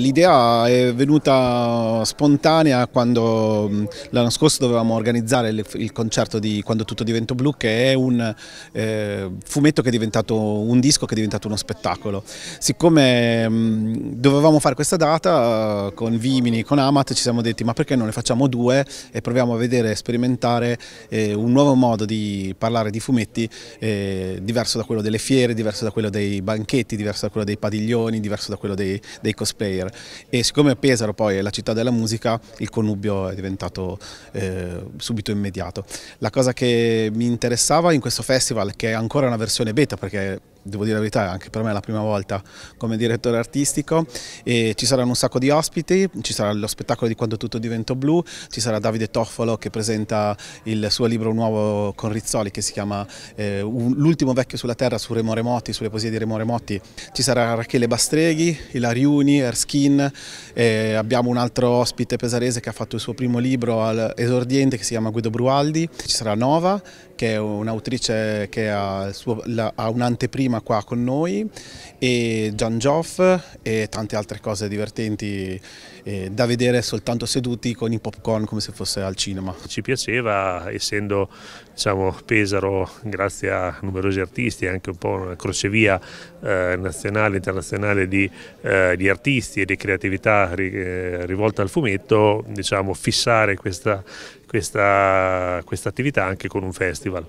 L'idea è venuta spontanea quando mm, l'anno scorso dovevamo organizzare il concerto di Quando tutto diventa blu che è un eh, fumetto che è diventato un disco che è diventato uno spettacolo. Siccome mh, mm, dovevamo fare questa data eh, con Vimini, con Amat ci siamo detti ma perché non ne facciamo due e proviamo a vedere, sperimentare eh, un nuovo modo di parlare di fumetti eh, diverso da quello delle fiere, diverso da quello dei banchetti, diverso da quello dei padiglioni, diverso da quello dei, dei cosplayer. Bayer e siccome Pesaro poi è la città della musica il connubio è diventato eh, subito immediato. La cosa che mi interessava in questo festival, che è ancora una versione beta perché devo dire la verità, anche per me è la prima volta come direttore artistico. E ci saranno un sacco di ospiti, ci sarà lo spettacolo di Quando tutto diventa blu, ci sarà Davide Toffolo che presenta il suo libro nuovo con Rizzoli che si chiama eh, L'ultimo vecchio sulla terra su Remo Remotti, sulle poesie di Remo Remotti. Ci sarà Rachele Bastreghi, Ilariuni, Erskine, eh, abbiamo un altro ospite pesarese che ha fatto il suo primo libro al esordiente che si chiama Guido Brualdi. Ci sarà Nova che è un'autrice che ha, ha un'anteprima prima qua con noi e Gian Joff e tante altre cose divertenti eh, da vedere soltanto seduti con i popcorn come se fosse al cinema. Ci piaceva essendo diciamo, Pesaro grazie a numerosi artisti anche un po' una crocevia eh, nazionale internazionale di, eh, di, artisti e di creatività ri, eh, rivolta al fumetto diciamo, fissare questa, questa, questa attività anche con un festival.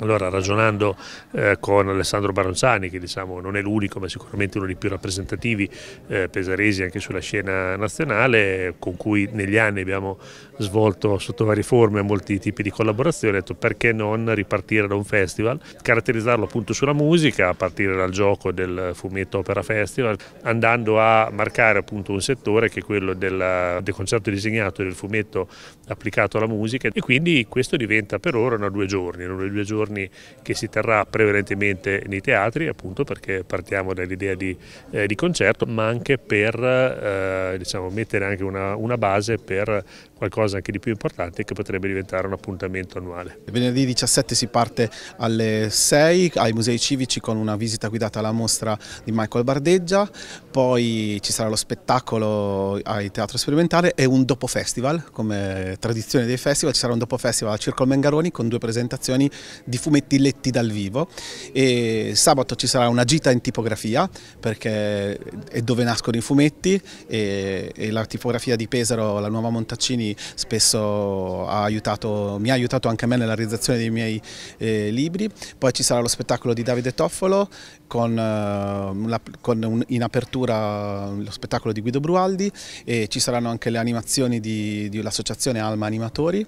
Allora, ragionando eh, con Alessandro Baronzani, che diciamo, non è l'unico ma sicuramente uno dei più rappresentativi eh, pesaresi anche sulla scena nazionale, con cui negli anni abbiamo svolto sotto varie forme molti tipi di collaborazione, ho detto perché non ripartire da un festival, caratterizzarlo appunto sulla musica, a partire dal gioco del fumetto Opera Festival, andando a marcare appunto un settore che è quello della, del concerto disegnato e del fumetto applicato alla musica e quindi questo diventa per ora una due giorni, una due giorni giorni che si terrà prevalentemente nei teatri, appunto perché partiamo dall'idea di, eh, di, concerto, ma anche per eh, diciamo, mettere anche una, una base per qualcosa anche di più importante che potrebbe diventare un appuntamento annuale. Venerdì 17 si parte alle 6 ai musei civici con una visita guidata alla mostra di Michael Bardeggia, poi ci sarà lo spettacolo al Teatro Sperimentale e un dopo festival, come tradizione dei festival, ci sarà un dopo festival al Circo Mengaroni con due presentazioni di di fumetti letti dal vivo e sabato ci sarà una gita in tipografia perché è dove nascono i fumetti e, e la tipografia di Pesaro, la nuova Montaccini spesso ha aiutato, mi ha aiutato anche a me nella realizzazione dei miei eh, libri, poi ci sarà lo spettacolo di Davide Toffolo con, eh, la, con un, in apertura eh, lo spettacolo di Guido Brualdi e ci saranno anche le animazioni dell'associazione Alma Animatori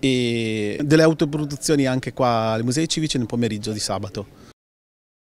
e delle autoproduzioni anche qua al Museo Civici nel pomeriggio di sabato.